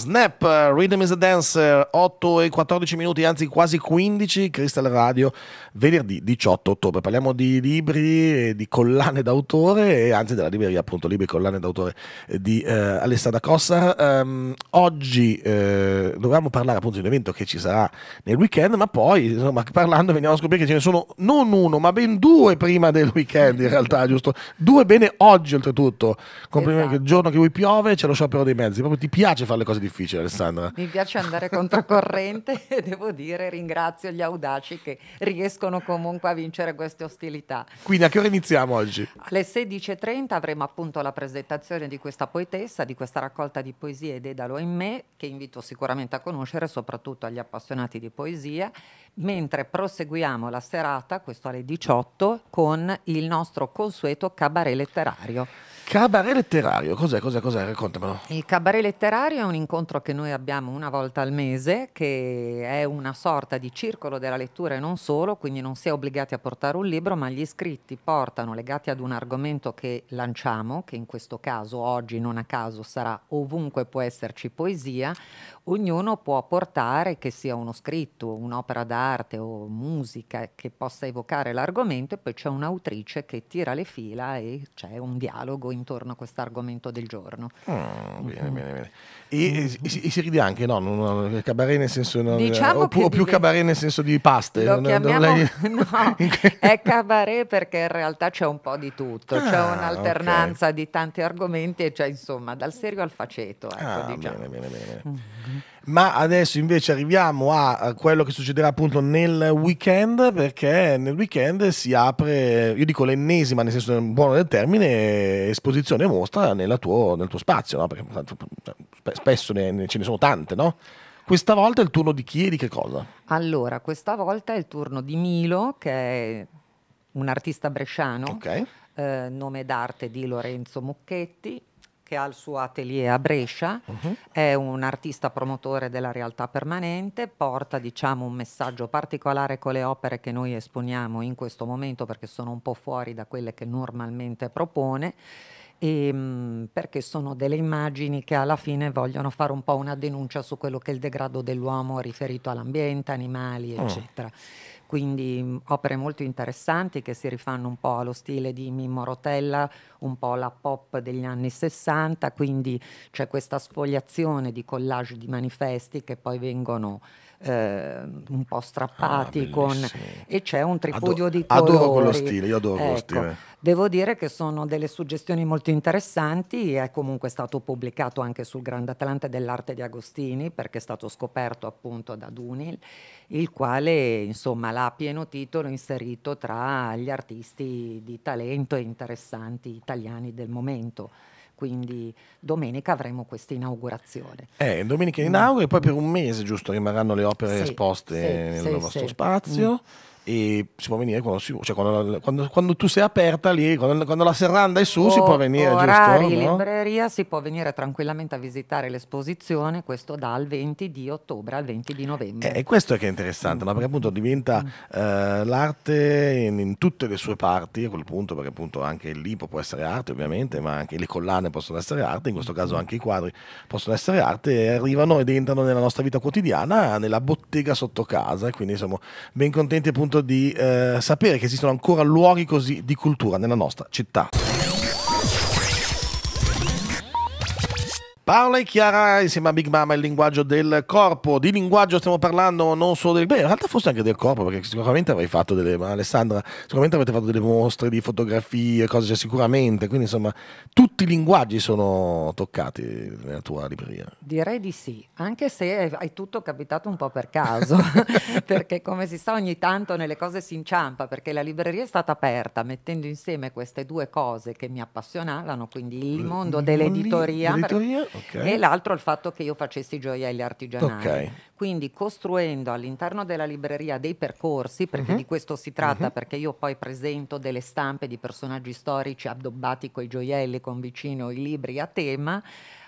A: Snap, eh, Rhythm is a Dancer, 8 e 14 minuti, anzi quasi 15, Crystal Radio, venerdì 18 ottobre. Parliamo di libri e di collane d'autore, e anzi della libreria appunto libri e collane d'autore di eh, Alessandra Cossar. Um, oggi eh, dovevamo parlare appunto di un evento che ci sarà nel weekend, ma poi insomma parlando veniamo a scoprire che ce ne sono non uno, ma ben due prima del weekend in realtà, (laughs) giusto? Due bene oggi oltretutto, complimenti esatto. il giorno che voi piove c'è lo sciopero dei mezzi, proprio ti piace fare le cose difficili difficile Alessandra.
C: Mi piace andare controcorrente (laughs) e devo dire ringrazio gli audaci che riescono comunque a vincere queste ostilità.
A: Quindi a che ora iniziamo oggi?
C: Alle 16.30 avremo appunto la presentazione di questa poetessa, di questa raccolta di poesie Dedalo in me, che invito sicuramente a conoscere soprattutto agli appassionati di poesia, mentre proseguiamo la serata, questo alle 18, con il nostro consueto cabaret letterario. Cabaret letterario,
A: cos'è, cos'è, cos'è? Raccontamelo.
C: Il cabaret letterario è un incontro che noi abbiamo una volta al mese, che è una sorta di circolo della lettura e non solo, quindi non si è obbligati a portare un libro, ma gli iscritti portano, legati ad un argomento che lanciamo, che in questo caso oggi non a caso sarà ovunque può esserci poesia, ognuno può portare, che sia uno scritto, un'opera d'arte o musica che possa evocare l'argomento e poi c'è un'autrice che tira le fila e c'è un dialogo intorno a questo argomento del giorno.
A: Mm, bene, mm. bene, bene. E, si ride anche, no? Non, non, cabaret nel senso... Non, diciamo o, più, diventa... più cabaret nel senso di paste. Lo non, chiamiamo... Lei...
C: (laughs) no, (laughs) è cabaret perché in realtà c'è un po' di tutto, ah, c'è un'alternanza okay. di tanti argomenti e c'è insomma dal serio al faceto. Ecco, ah, diciamo. bene, bene, bene.
A: Mm-hmm. Ma adesso invece arriviamo a quello che succederà appunto nel weekend, perché nel weekend si apre, io dico l'ennesima, nel senso buono del termine, esposizione e mostra tuo, nel tuo spazio, no? perché spesso ne, ce ne sono tante, no? Questa volta è il turno di chi e di che cosa?
C: Allora, questa volta è il turno di Milo, che è un artista bresciano, okay. eh, nome d'arte di Lorenzo Mucchetti, che ha il suo atelier a Brescia, uh-huh. è un artista promotore della realtà permanente, porta diciamo, un messaggio particolare con le opere che noi esponiamo in questo momento perché sono un po' fuori da quelle che normalmente propone. E, ehm, perché sono delle immagini che alla fine vogliono fare un po' una denuncia su quello che è il degrado dell'uomo riferito all'ambiente, animali, mm. eccetera. Oh quindi opere molto interessanti che si rifanno un po' allo stile di Mimmo Rotella, un po' la pop degli anni 60, quindi c'è questa sfogliazione di collage di manifesti che poi vengono eh, un po' strappati ah, con, e c'è un tripudio adoro, di colori. Adoro quello stile, io adoro ecco. quello stile. Devo dire che sono delle suggestioni molto interessanti, è comunque stato pubblicato anche sul Grande Atlante dell'arte di Agostini perché è stato scoperto appunto da Dunil, il quale insomma l'ha a pieno titolo inserito tra gli artisti di talento e interessanti italiani del momento quindi domenica avremo questa inaugurazione.
A: Eh, domenica mm. inaugura e poi per un mese giusto rimarranno le opere sì, esposte sì, nel sì, nostro spazio. Mm e si può venire quando si vuole, cioè quando, quando, quando, tu sei aperta lì, quando, quando la serranda è su o, si può venire, orari, giusto? No?
C: libreria, si può venire tranquillamente a visitare l'esposizione, questo dal 20 di ottobre al 20 di novembre.
A: Eh, e questo è che è interessante, mm. no? perché appunto diventa mm. eh, l'arte in, in, tutte le sue parti, a quel punto, perché appunto anche il libro può essere arte ovviamente, ma anche le collane possono essere arte, in questo caso mm. anche i quadri possono essere arte, e arrivano ed entrano nella nostra vita quotidiana, nella bottega sotto casa, e quindi siamo ben contenti appunto di eh, sapere che esistono ancora luoghi così di cultura nella nostra città. Paola e Chiara insieme a Big Mama il linguaggio del corpo. Di linguaggio stiamo parlando non solo del... Beh, in realtà forse anche del corpo, perché sicuramente avrei fatto delle... Ma Alessandra, sicuramente avete fatto delle mostre di fotografie, cose cioè, sicuramente. Quindi insomma, tutti i linguaggi sono toccati nella tua libreria.
C: Direi di sì, anche se è tutto capitato un po' per caso, (laughs) perché come si sa ogni tanto nelle cose si inciampa, perché la libreria è stata aperta mettendo insieme queste due cose che mi appassionavano, quindi il mondo mm, dell'editoria. L'editoria? okay. e l'altro al fatto che io facessi gioielli artigianali. Okay. Quindi costruendo all'interno della libreria dei percorsi, perché uh mhm. -huh. di questo si tratta, uh mhm. -huh. perché io poi presento delle stampe di personaggi storici addobbati coi gioielli, con vicino i libri a tema,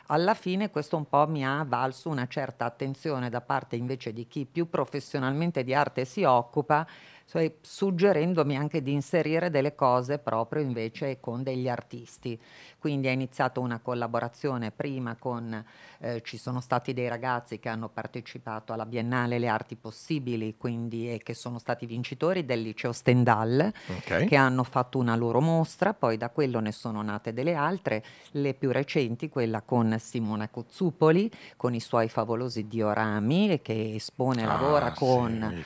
C: alla fine questo un po' mi ha valso una certa attenzione da parte invece di chi più professionalmente di arte si occupa cioè, suggerendomi anche di inserire delle cose proprio invece con degli artisti. Quindi è iniziata una collaborazione prima con, eh, ci sono stati dei ragazzi che hanno partecipato alla Biennale Le Arti Possibili, quindi e che sono stati vincitori del liceo Stendhal, okay. che hanno fatto una loro mostra, poi da quello ne sono nate delle altre, le più recenti, quella con Simona Cozzupoli, con i suoi favolosi diorami, che espone e ah, lavora con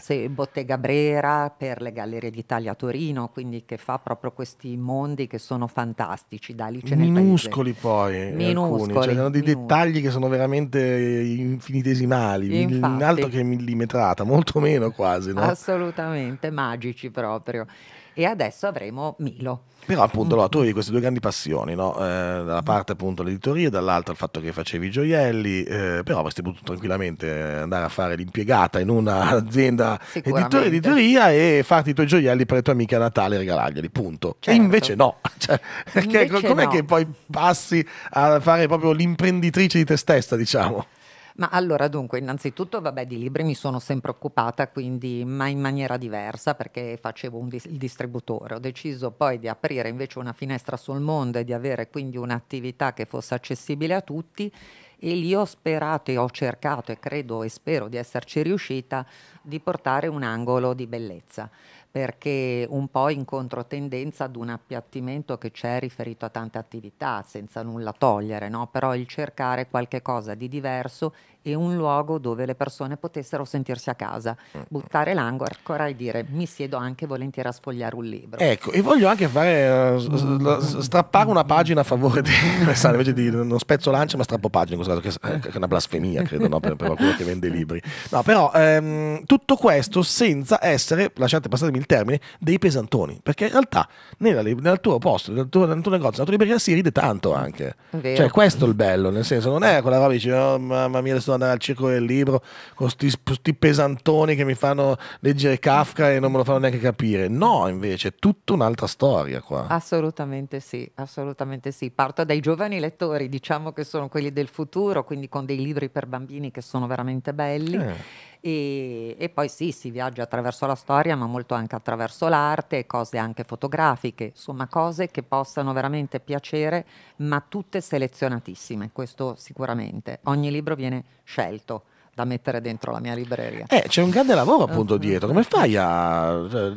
C: sì, bottega Cabrera, per le Gallerie d'Italia a Torino, quindi che fa proprio questi mondi che sono fantastici, da Alice Minuscoli nel
A: paese. poi, minuscoli, eh, alcuni. Cioè, dei dettagli che sono veramente infinitesimali, Infatti, alto che millimetrata, molto meno quasi. No?
C: Assolutamente, magici proprio e adesso avremo Milo.
A: Però appunto allora, tu avevi queste due grandi passioni, no? eh, da una parte appunto l'editoria, dall'altra il fatto che facevi i gioielli, eh, però avresti potuto tranquillamente andare a fare l'impiegata in un'azienda (laughs) editoria, editoria e farti i tuoi gioielli per le tue amiche a Natale e regalarglieli, punto. Certo. E invece no, (laughs) cioè, perché com'è no. che poi passi a fare proprio l'imprenditrice di te stessa, diciamo?
C: Ma allora dunque,
A: innanzitutto,
C: vabbè, di libri mi sono sempre occupata, quindi ma in maniera diversa perché facevo dis- il distributore. Ho deciso poi di aprire invece una finestra sul mondo e di avere quindi un'attività che fosse accessibile a tutti e lì ho sperato e ho cercato e credo e spero di esserci riuscita di portare un angolo di bellezza perché un po' in controtendenza ad un appiattimento che c'è riferito a tante attività, senza nulla togliere, no? però il cercare qualche cosa di diverso e un luogo dove le persone potessero sentirsi a casa, mm, mm. buttare l'angora e dire mi siedo anche volentieri a
A: sfogliare un libro. Ecco, e voglio anche fare, eh, strappare una pagina a favore di Alessandro, (laughs) invece di non spezzo lancia ma strappo pagina, in questo che è una blasfemia credo no? per, per qualcuno che vende libri. No, però ehm, tutto questo senza essere, lasciate passatemi il termine, dei pesantoni, perché in realtà nella, nel tuo posto, nel tuo, nel tuo negozio, nella tua libreria si ride tanto anche. Vero. Cioè questo è il bello, nel senso non è quella roba che dici oh, mamma mia adesso andare al circo del libro con questi pesantoni che mi fanno leggere Kafka e non me lo fanno neanche capire. No, invece, è tutta un'altra storia qua.
C: Assolutamente sì, assolutamente sì. Parto dai giovani lettori, diciamo che sono quelli del futuro, quindi con dei libri per bambini che sono veramente belli. Eh e, e, poi sì, si viaggia attraverso la storia, ma molto anche attraverso l'arte, cose anche fotografiche, insomma cose che possano veramente piacere, ma tutte selezionatissime, questo sicuramente. Ogni libro viene scelto da mettere dentro la mia libreria.
A: Eh, c'è un grande lavoro appunto dietro. Come fai a. Cioè,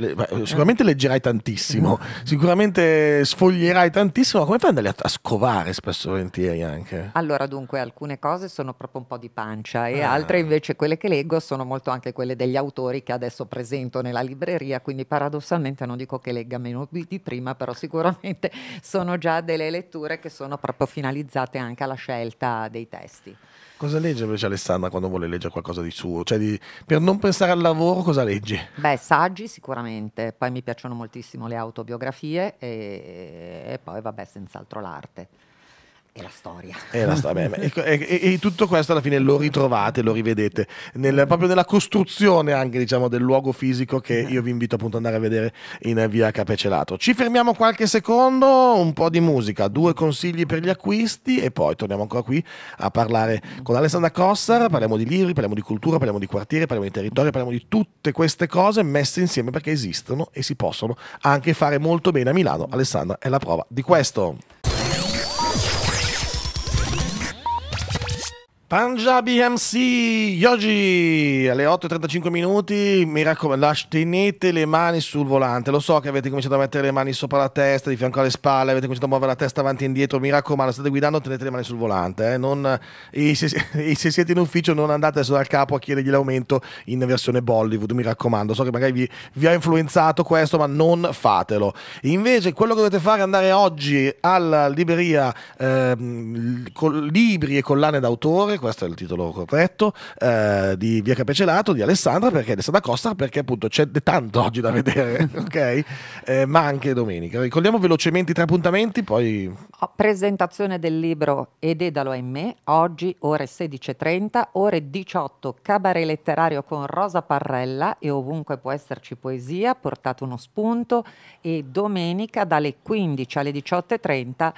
A: sicuramente leggerai tantissimo, (laughs) sicuramente sfoglierai tantissimo. Come fai ad andare a, scovare spesso e volentieri anche?
C: Allora, dunque, alcune cose sono proprio un po' di pancia, e ah. altre invece quelle che leggo sono molto anche quelle degli autori che adesso presento nella libreria. Quindi paradossalmente non dico che legga meno di prima, però sicuramente sono già delle letture che sono proprio finalizzate anche alla scelta dei testi.
A: Cosa legge invece Alessandra quando vuole leggere qualcosa di suo? Cioè, di, per non pensare al lavoro, cosa leggi? Beh, saggi
C: sicuramente, poi mi piacciono moltissimo le autobiografie e, e poi, vabbè, senz'altro l'arte. È la storia. È la sto- beh, ecco, e,
A: e, e, tutto questo alla fine lo ritrovate, lo rivedete, nel, proprio nella costruzione anche diciamo, del luogo fisico che eh. io vi invito appunto ad andare a vedere in via Capecelato. Ci fermiamo qualche secondo, un po' di musica, due consigli per gli acquisti e poi torniamo ancora qui a parlare con Alessandra Cossar, parliamo di libri, parliamo di cultura, parliamo di quartiere, parliamo di territorio, parliamo di tutte queste cose messe insieme perché esistono e si possono anche fare molto bene a Milano. Alessandra è la prova di questo. Punjabi MC oggi alle 8.35 minuti, mi raccomando, tenete le mani sul volante, lo so che avete cominciato a mettere le mani sopra la testa, di fianco alle spalle, avete cominciato a muovere la testa avanti e indietro, mi raccomando, state guidando, tenete le mani sul volante, eh? non, e se, e (laughs) se, siete in ufficio non andate solo al capo a chiedergli l'aumento in versione Bollywood, mi raccomando, so che magari vi, vi ha influenzato questo, ma non fatelo. Invece quello che dovete fare è andare oggi alla libreria eh, libri e collane d'autore, questo è il titolo corretto, eh, di Via Capecelato, di Alessandra, perché Alessandra Costa, perché appunto c'è tanto oggi da vedere, (laughs) ok? Eh, ma anche domenica. Ricordiamo velocemente i tre appuntamenti, poi...
C: Presentazione del libro E Dedalo è me, oggi ore 16.30, ore 18, cabaret letterario con Rosa Parrella e ovunque può esserci poesia, portate uno spunto e domenica dalle 15 alle 18.30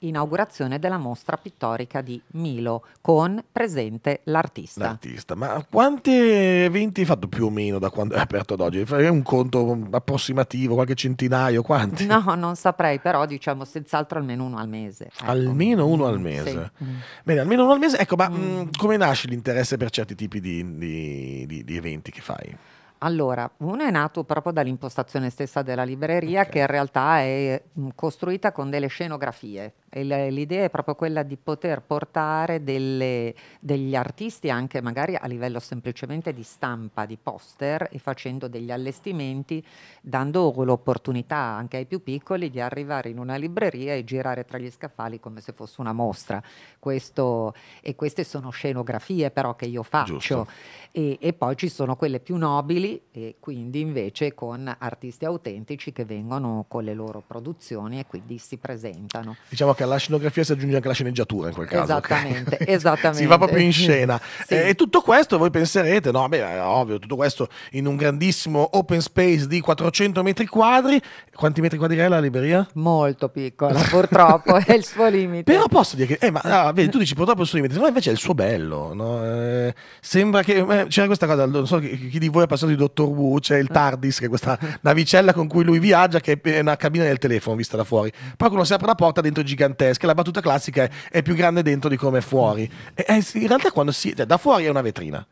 C: inaugurazione della mostra pittorica di Milo, con presente l'artista. L'artista, ma
A: quanti eventi hai fatto più o meno da quando è aperto ad oggi? Fai un conto approssimativo, qualche centinaio, quanti?
C: No, non saprei, però diciamo senz'altro almeno uno al mese. Ecco.
A: Almeno uno al mm, mese. Sì. Mm. Bene, almeno uno al mese. Ecco, ma mm. mm. come nasce l'interesse per certi tipi di, di, di, di eventi che fai?
C: Allora, uno è nato proprio dall'impostazione stessa della libreria, okay. che in realtà è costruita con delle scenografie. L'idea è proprio quella di poter portare delle, degli artisti anche magari a livello semplicemente di stampa, di poster e facendo degli allestimenti, dando l'opportunità anche ai più piccoli di arrivare in una libreria e girare tra gli scaffali come se fosse una mostra. Questo, e queste sono scenografie però che io faccio. E, e, poi ci sono quelle più nobili e quindi invece con artisti autentici che vengono con le loro produzioni e quindi si presentano.
A: Diciamo che alla scenografia si aggiunge anche la sceneggiatura in quel caso. Esattamente, okay? (laughs)
C: esattamente. si va proprio in mm, scena. Sì. E,
A: tutto questo voi penserete, no, beh, è ovvio, tutto questo in un grandissimo open space di 400 metri quadri. Quanti metri quadri è la libreria? Molto piccola, purtroppo, è il suo limite. (laughs) Però posso dire che, eh, ma ah, vedi, tu dici purtroppo è il suo limite, ma invece è il suo bello. No? Eh, sembra che eh, c'era questa cosa, non so chi, chi di voi ha passato di Dottor Wu, c'è il TARDIS, che è questa (laughs) navicella con cui lui viaggia, che è una cabina del telefono vista da fuori. Poi quando si apre la porta, dentro è gigante gigantesca, la battuta classica è, è più grande dentro di come è fuori. E, eh, in realtà quando si... Cioè, da fuori è una vetrina,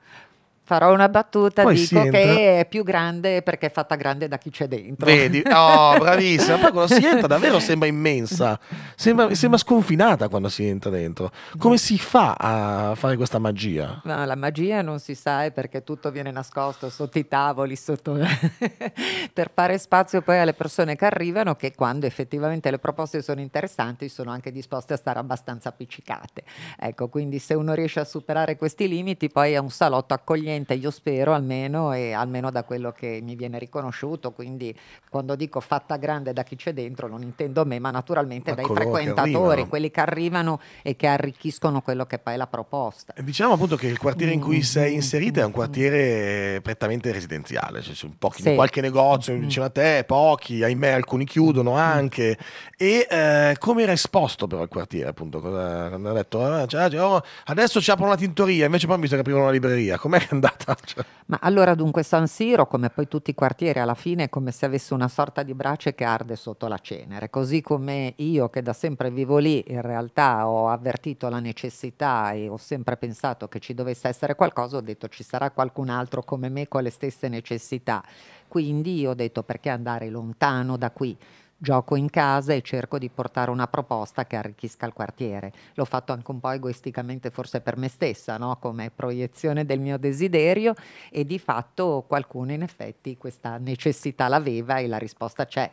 C: farò una battuta,
A: Poi dico che
C: è più grande perché è fatta grande da chi c'è dentro. Vedi, (laughs) oh, bravissima. Poi quando si entra davvero sembra immensa,
A: sembra, sembra, sconfinata quando si entra dentro. Come si fa a fare questa magia?
C: No, la magia non si sa, è perché tutto viene nascosto sotto i tavoli, sotto... (laughs) per fare spazio poi alle persone che arrivano che quando effettivamente le proposte sono interessanti sono anche disposte a stare abbastanza appiccicate. Ecco, quindi se uno riesce a superare questi limiti poi è un salotto accogliente niente, io spero almeno, e almeno da quello che mi viene riconosciuto, quindi quando dico fatta grande da chi c'è dentro non intendo me, ma naturalmente ma dai frequentatori, che quelli che arrivano e che arricchiscono quello che poi è la proposta.
A: Diciamo appunto che il quartiere in cui sei mm, mm, inserita è un mm, quartiere prettamente residenziale, cioè un pochi, sì. qualche negozio vicino a te, pochi, ahimè alcuni chiudono anche, e eh, come era esposto però il quartiere appunto? Quando ha detto, ah, cioè, oh, adesso ci aprono una tintoria, invece poi mi visto che aprivano una libreria, com'è che andava?
C: andata. (laughs) Cioè. Ma allora dunque San Siro, come poi tutti i quartieri, alla fine è come se avesse una sorta di brace che arde sotto la cenere, così come io che da sempre vivo lì, in realtà ho avvertito la necessità e ho sempre pensato che ci dovesse essere qualcosa, ho detto ci sarà qualcun altro come me con le stesse necessità. Quindi io ho detto perché andare lontano da qui? gioco in casa e cerco di portare una proposta che arricchisca il quartiere. L'ho fatto anche un po' egoisticamente forse per me stessa, no? come proiezione del mio desiderio e di fatto qualcuno in effetti questa necessità l'aveva e la risposta
A: c'è.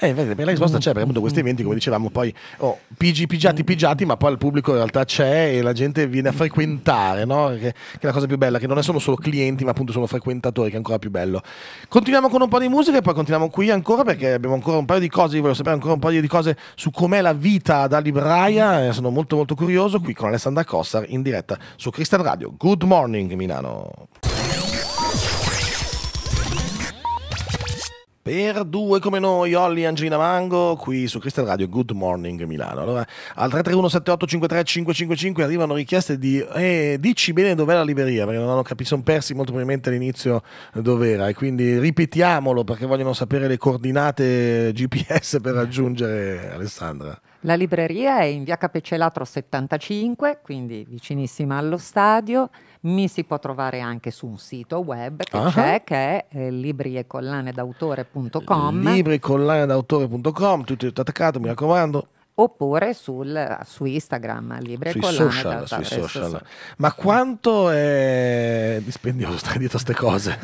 A: Eh, vedete, la risposta c'è perché appunto questi eventi, come dicevamo, poi oh, pigi, pigiati, pigiati, ma poi il pubblico in realtà c'è e la gente viene a frequentare, no? che, che, è la cosa più bella, che non sono solo clienti, ma appunto sono frequentatori, che è ancora più bello. Continuiamo con un po' di musica e poi continuiamo qui ancora perché abbiamo ancora un paio di cose cose, io voglio sapere ancora un paio di cose su com'è la vita da libraia, eh, sono molto molto curioso qui con Alessandra Cossar in diretta su Cristian Radio. Good morning Milano. per due come noi, Olli Angina Mango, qui su Crystal Radio Good Morning Milano. Allora, al 331-7853-555 arrivano richieste di eh, dici bene dov'è la libreria, perché non hanno capito, sono persi molto probabilmente all'inizio eh, dov'era e quindi ripetiamolo perché vogliono sapere le coordinate GPS per raggiungere Alessandra.
C: La libreria è in via Capecelatro 75, quindi vicinissima allo stadio mi si può trovare anche su un sito web che uh -huh. c'è che è eh, libriecollinedautore.com libriecollinedautore.com tutto attaccato mi raccomando oppure sul, su Instagram, Libre sui Collane. Social, sui social.
A: Ma quanto è dispendioso stare dietro queste cose?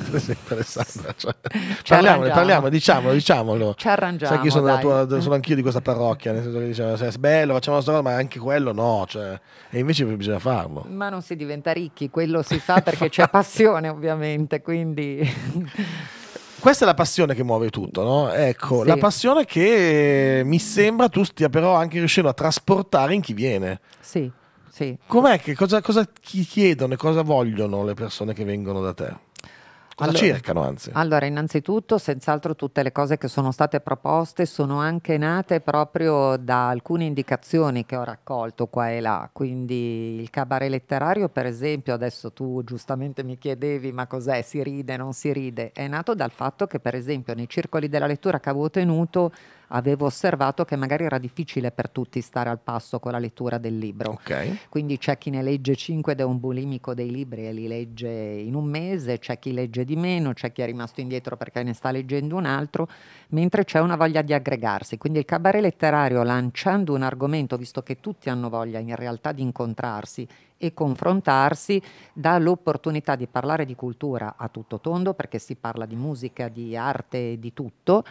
A: Alessandra? (laughs) Cioè, parliamone, parliamo, diciamolo, diciamolo. Ci arrangiamo. Sai che sono, tua, sono anch'io di questa parrocchia, nel senso che diciamo, se è bello, facciamo la storia, ma anche quello no. Cioè, e invece bisogna farlo.
C: Ma non si diventa ricchi, quello si fa perché c'è passione ovviamente, quindi...
A: (laughs) Questa è la passione che muove tutto, no? Ecco, sì. la passione che mi sembra tu stia però anche riuscendo a trasportare in chi viene. Sì, sì. Com'è? Che cosa, cosa chiedono e cosa vogliono le persone che vengono da te? Cosa allora, cercano anzi? Allora,
C: innanzitutto, senz'altro tutte le cose che sono state proposte sono anche nate proprio da alcune indicazioni che ho raccolto qua e là, quindi il cabaret letterario per esempio, adesso tu giustamente mi chiedevi ma cos'è, si ride, non si ride, è nato dal fatto che per esempio nei circoli della lettura che avevo tenuto avevo osservato che magari era difficile per tutti stare al passo con la lettura del libro. Okay. Quindi c'è chi ne legge 5 ed è un bulimico dei libri e li legge in un mese, c'è chi legge di meno, c'è chi è rimasto indietro perché ne sta leggendo un altro, mentre c'è una voglia di aggregarsi. Quindi il cabaret letterario lanciando un argomento, visto che tutti hanno voglia in realtà di incontrarsi e confrontarsi, dà l'opportunità di parlare di cultura a tutto tondo, perché si parla di musica, di arte, di tutto,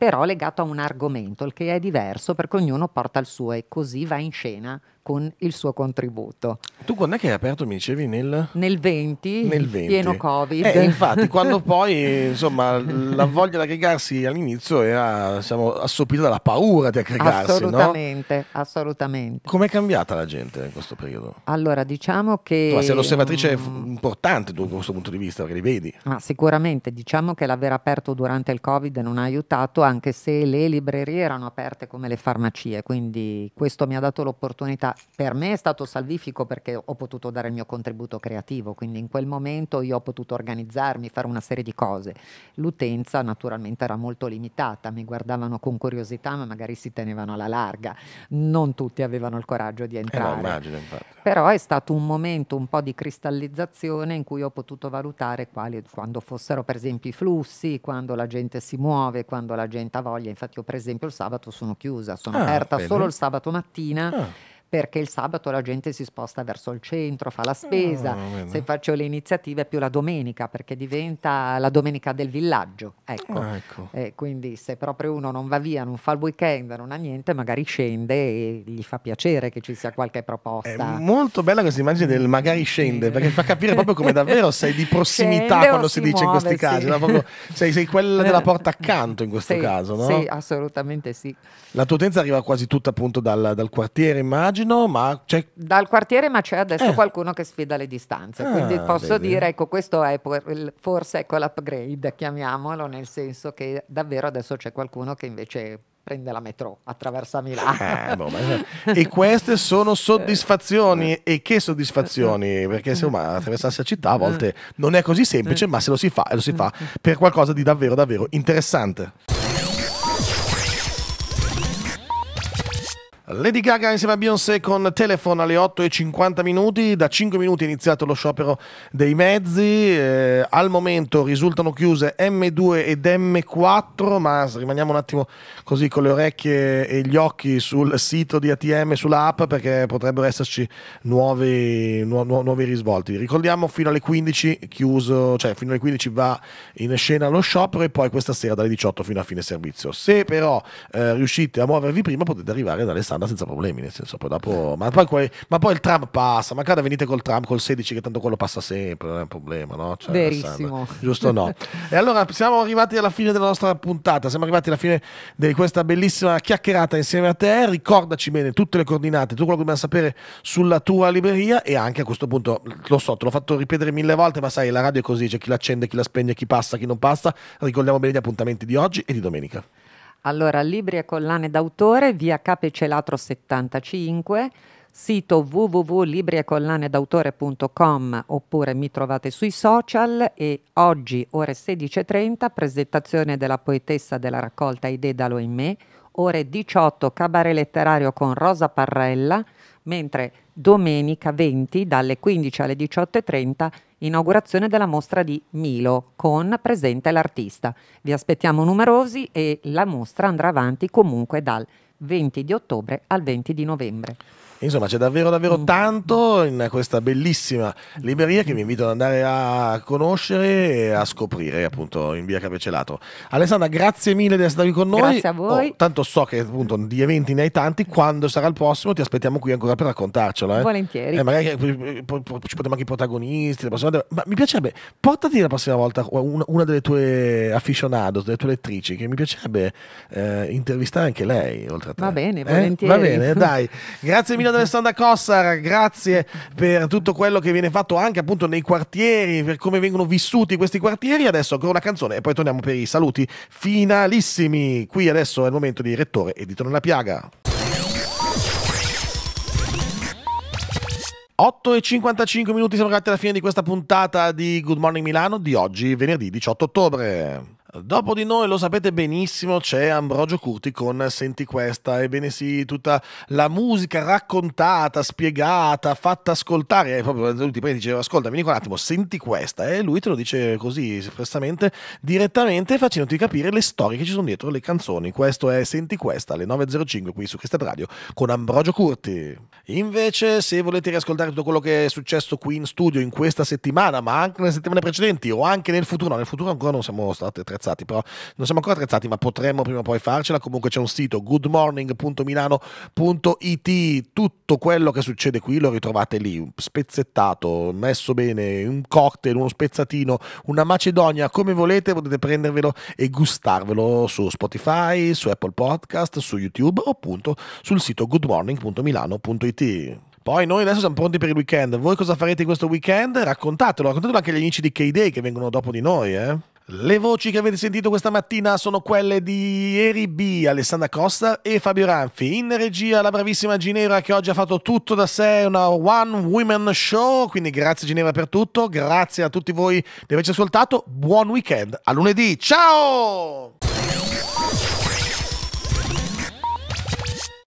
C: però legato a un argomento, il che è diverso perché ognuno porta il suo e così va in scena con il suo contributo.
A: Tu quando è che hai aperto, mi dicevi, nel... Nel 20, nel 20. pieno Covid. Eh, infatti, quando poi, insomma, la voglia di aggregarsi all'inizio era, siamo assopiti dalla paura di aggregarsi, Assolutamente,
C: no? assolutamente.
A: Com'è cambiata la gente in questo periodo?
C: Allora, diciamo che... Insomma, sei un'osservatrice um,
A: importante da questo punto di vista, perché li vedi.
C: Ma ah, sicuramente, diciamo che l'aver aperto durante il Covid non ha aiutato, anche se le librerie erano aperte come le farmacie, quindi questo mi ha dato l'opportunità per me è stato salvifico perché ho potuto dare il mio contributo creativo, quindi in quel momento io ho potuto organizzarmi, fare una serie di cose. L'utenza naturalmente era molto limitata, mi guardavano con curiosità ma magari si tenevano alla larga, non tutti avevano il coraggio di eh entrare. Eh, immagino, Però è stato un momento un po' di cristallizzazione in cui ho potuto valutare quali, quando fossero per esempio i flussi, quando la gente si muove, quando la gente ha voglia. Infatti io per esempio il sabato sono chiusa, sono ah, aperta bene. solo il sabato mattina. Ah perché il sabato la gente si sposta verso il centro, fa la spesa, oh, se faccio le iniziative più la domenica perché diventa la domenica del villaggio. Ecco. Oh, ecco. Eh, quindi se proprio uno non va via, non fa il weekend, non ha niente, magari scende e gli fa piacere che ci sia qualche
A: proposta. È molto bella questa immagine del magari scende perché fa capire proprio come davvero sei di (laughs) prossimità scende quando si, si dice muove, in questi casi, sì. no? proprio, sei, sei, quella della eh. porta accanto in questo sì, caso. No? Sì, assolutamente sì. La tua utenza arriva quasi tutta appunto dal, dal quartiere, immagino immagino, ma c'è...
C: Dal quartiere, ma c'è adesso eh. qualcuno che sfida le distanze, ah, quindi posso vedi. dire, ecco, questo è forse ecco l'upgrade, chiamiamolo, nel senso che davvero adesso c'è qualcuno che invece prende la metro, attraversa Milano. Eh, boh,
A: eh. e queste sono soddisfazioni. Eh. E che soddisfazioni? Perché insomma, attraversarsi la città a eh. volte non è così semplice, ma se lo si fa, lo si fa per qualcosa di davvero, davvero interessante. Lady Gaga insieme a Beyoncé con telefono alle 8 e 50 minuti, da 5 minuti è iniziato lo sciopero dei mezzi, eh, al momento risultano chiuse M2 ed M4, ma rimaniamo un attimo così con le orecchie e gli occhi sul sito di ATM, sulla app, perché potrebbero esserci nuovi, nu nu nuovi risvolti. Ricordiamo fino alle 15 chiuso, cioè fino alle 15 va in scena lo sciopero e poi questa sera dalle 18 fino a fine servizio. Se però eh, riuscite a muovervi prima potete arrivare ad Alessandro andare senza problemi, nel senso, poi dopo... Ma poi, ma poi il tram passa, ma cara venite col tram, col 16, che tanto quello passa sempre, non è un problema, no? Cioè, Verissimo. Giusto no. e allora siamo arrivati alla fine della nostra puntata, siamo arrivati alla fine di questa bellissima chiacchierata insieme a te, ricordaci bene tutte le coordinate, tutto quello che dobbiamo sapere sulla tua libreria e anche a questo punto, lo so, te l'ho fatto ripetere mille volte, ma sai, la radio è così, c'è chi l'accende, chi la spegne, chi passa, chi non passa, ricordiamo bene gli appuntamenti di oggi e di domenica.
C: Allora, libri e collane d'autore, via Cape Celatro 75, sito www.libriecollanedautore.com oppure mi trovate sui social e oggi ore 16.30 presentazione della poetessa della raccolta I Dedalo in me, ore 18 cabaret letterario con Rosa Parrella, mentre domenica 20 dalle 15 alle 18.30 inaugurazione della mostra di Milo con Presente l'artista. Vi aspettiamo numerosi e la mostra andrà
A: avanti comunque dal 20 di ottobre al 20 di novembre. Insomma, c'è davvero, davvero mm. tanto in questa bellissima libreria che vi invito ad andare a conoscere e a scoprire, appunto, in via Capecelato. Alessandra, grazie mille di essere qui con noi. Grazie a voi. Oh, tanto so che, appunto, di eventi ne hai tanti. Quando sarà il prossimo, ti aspettiamo qui ancora per raccontarcelo. Eh? Volentieri. Eh, magari eh, ci potremo anche i protagonisti. Prossime... Ma mi piacerebbe, portati la prossima volta una, delle tue aficionados, delle tue lettrici, che mi piacerebbe eh, intervistare anche lei, oltre a te. Va bene, eh? volentieri. Va bene, dai. (laughs) Grazie mille Eugenio D'Alessandra Cossar, grazie per tutto quello che viene fatto anche appunto nei quartieri, per come vengono vissuti questi quartieri. Adesso ancora una canzone e poi torniamo per i saluti finalissimi. Qui adesso è il momento di Rettore e di Piaga. 8 e 55 minuti siamo arrivati alla fine di questa puntata di Good Morning Milano di oggi, venerdì 18 ottobre. Dopo di noi, lo sapete benissimo, c'è Ambrogio Curti con Senti questa. Ebbene sì, tutta la musica raccontata, spiegata, fatta ascoltare. E proprio lui ti prende dice, ascolta, vieni qua un attimo, senti questa. E lui te lo dice così, espressamente, direttamente, facendoti capire le storie che ci sono dietro le canzoni. Questo è Senti questa, alle 9.05 qui su Cristal Radio, con Ambrogio Curti. Invece, se volete riascoltare tutto quello che è successo qui in studio in questa settimana, ma anche nelle settimane precedenti o anche nel futuro, no, nel futuro ancora non siamo stati attrezzati attrezzati, però non siamo ancora attrezzati, ma potremmo prima o poi farcela. Comunque c'è un sito goodmorning.milano.it, tutto quello che succede qui lo ritrovate lì, spezzettato, messo bene, un cocktail, uno spezzatino, una macedonia, come volete, potete prendervelo e gustarvelo su Spotify, su Apple Podcast, su YouTube o appunto sul sito goodmorning.milano.it. Poi noi adesso siamo pronti per il weekend. Voi cosa farete questo weekend? Raccontatelo, raccontatelo anche agli amici di K-Day che vengono dopo di noi, eh? Le voci che avete sentito questa mattina sono quelle di Eri B, Alessandra Costa e Fabio Ranfi. In regia la bravissima Ginevra che oggi ha fatto tutto da sé, una One Women Show, quindi grazie Ginevra per tutto, grazie a tutti voi di averci ascoltato, buon weekend, a lunedì, ciao!